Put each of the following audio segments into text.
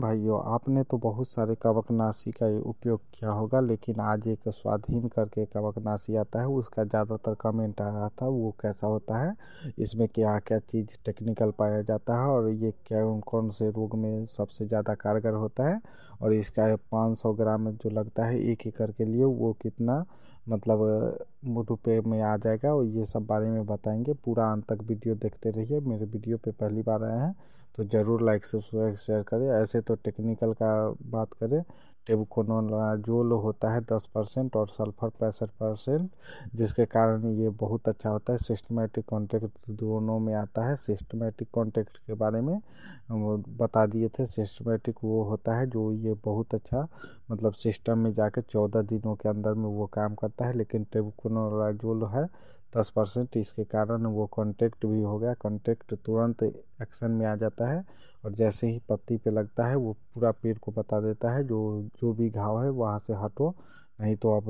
भाइयों आपने तो बहुत सारे कवकनाशी का उपयोग किया होगा लेकिन आज एक स्वाधीन करके कवकनाशी आता है उसका ज़्यादातर कमेंट आ रहा था वो कैसा होता है इसमें क्या क्या चीज़ टेक्निकल पाया जाता है और ये क्या कौन से रोग में सबसे ज़्यादा कारगर होता है और इसका 500 ग्राम जो लगता है एक एकड़ के लिए वो कितना मतलब रुपये में आ जाएगा और ये सब बारे में बताएंगे पूरा अंत तक वीडियो देखते रहिए मेरे वीडियो पे पहली बार आए हैं तो ज़रूर लाइक सब्सक्राइब शेयर करें ऐसे तो टेक्निकल का बात करें टेबुकोनोल जोल होता है दस परसेंट और सल्फर पैंसठ परसेंट जिसके कारण ये बहुत अच्छा होता है सिस्टमेटिक कॉन्टेक्ट दोनों में आता है सिस्टमेटिक कॉन्टेक्ट के बारे में बता दिए थे सिस्टमेटिक वो होता है जो ये बहुत अच्छा मतलब सिस्टम में जाके चौदह दिनों के अंदर में वो काम करता है लेकिन टेबुकोनोलाजोल है दस परसेंट इसके कारण वो कॉन्टैक्ट भी हो गया कॉन्टैक्ट तुरंत एक्शन में आ जाता है और जैसे ही पत्ती पे लगता है वो पूरा पेड़ को बता देता है जो जो भी घाव है वहाँ से हटो नहीं तो आप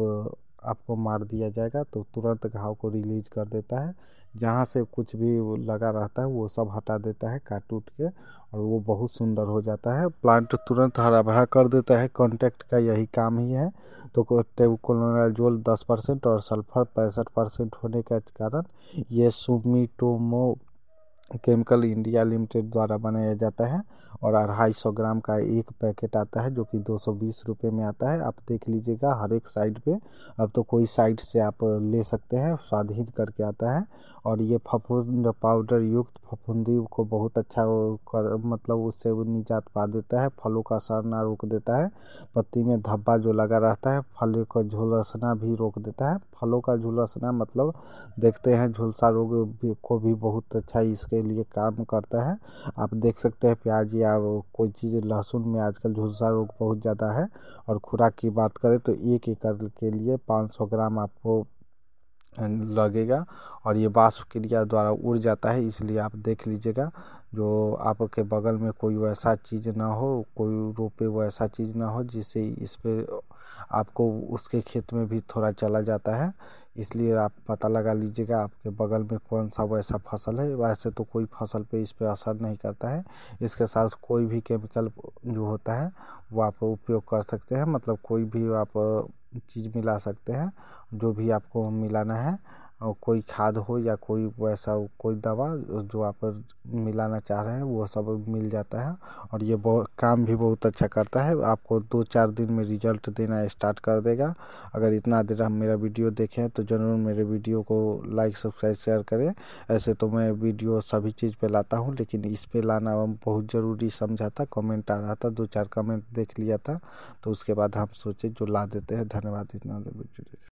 आपको मार दिया जाएगा तो तुरंत घाव को रिलीज कर देता है जहाँ से कुछ भी लगा रहता है वो सब हटा देता है काट उट के और वो बहुत सुंदर हो जाता है प्लांट तुरंत हरा भरा कर देता है कॉन्टैक्ट का यही काम ही है तो टेबुकोलोनाजोल दस परसेंट और सल्फर पैंसठ परसेंट होने के कारण ये सुमिटोमो केमिकल इंडिया लिमिटेड द्वारा बनाया जाता है और अढ़ाई सौ ग्राम का एक पैकेट आता है जो कि दो सौ बीस रुपये में आता है आप देख लीजिएगा हर एक साइड पे अब तो कोई साइड से आप ले सकते हैं स्वाधीन करके आता है और ये फफूंद पाउडर युक्त फफूंदी को बहुत अच्छा कर मतलब उससे निजात पा देता है फलों का सरना रोक देता है पत्ती में धब्बा जो लगा रहता है फल का झुलसना भी रोक देता है फलों का झुलसना मतलब देखते हैं झुलसा रोग को भी बहुत अच्छा इसके के लिए काम करता है आप देख सकते हैं प्याज या कोई चीज़ लहसुन में आजकल झुलसा रोग बहुत ज़्यादा है और खुराक की बात करें तो एक एकड़ के लिए पाँच सौ ग्राम आपको लगेगा और ये वाष्प क्रिया द्वारा उड़ जाता है इसलिए आप देख लीजिएगा जो आपके बगल में कोई वैसा चीज़ ना हो कोई रोपे वैसा चीज़ ना हो जिससे इस पर आपको उसके खेत में भी थोड़ा चला जाता है इसलिए आप पता लगा लीजिएगा आपके बगल में कौन सा वैसा फसल है वैसे तो कोई फसल पे इस पर असर नहीं करता है इसके साथ कोई भी केमिकल जो होता है वो आप उपयोग कर सकते हैं मतलब कोई भी आप चीज़ मिला सकते हैं जो भी आपको मिलाना है और कोई खाद हो या कोई वैसा कोई दवा जो आप मिलाना चाह रहे हैं वो सब मिल जाता है और ये बहुत काम भी बहुत अच्छा करता है आपको दो चार दिन में रिजल्ट देना स्टार्ट कर देगा अगर इतना देर हम मेरा वीडियो देखें तो ज़रूर मेरे वीडियो को लाइक सब्सक्राइब शेयर करें ऐसे तो मैं वीडियो सभी चीज़ पर लाता हूँ लेकिन इस पर लाना बहुत ज़रूरी समझा था कमेंट आ रहा था दो चार कमेंट देख लिया था तो उसके बाद हम सोचे जो ला देते हैं धन्यवाद इतना देर वीडियो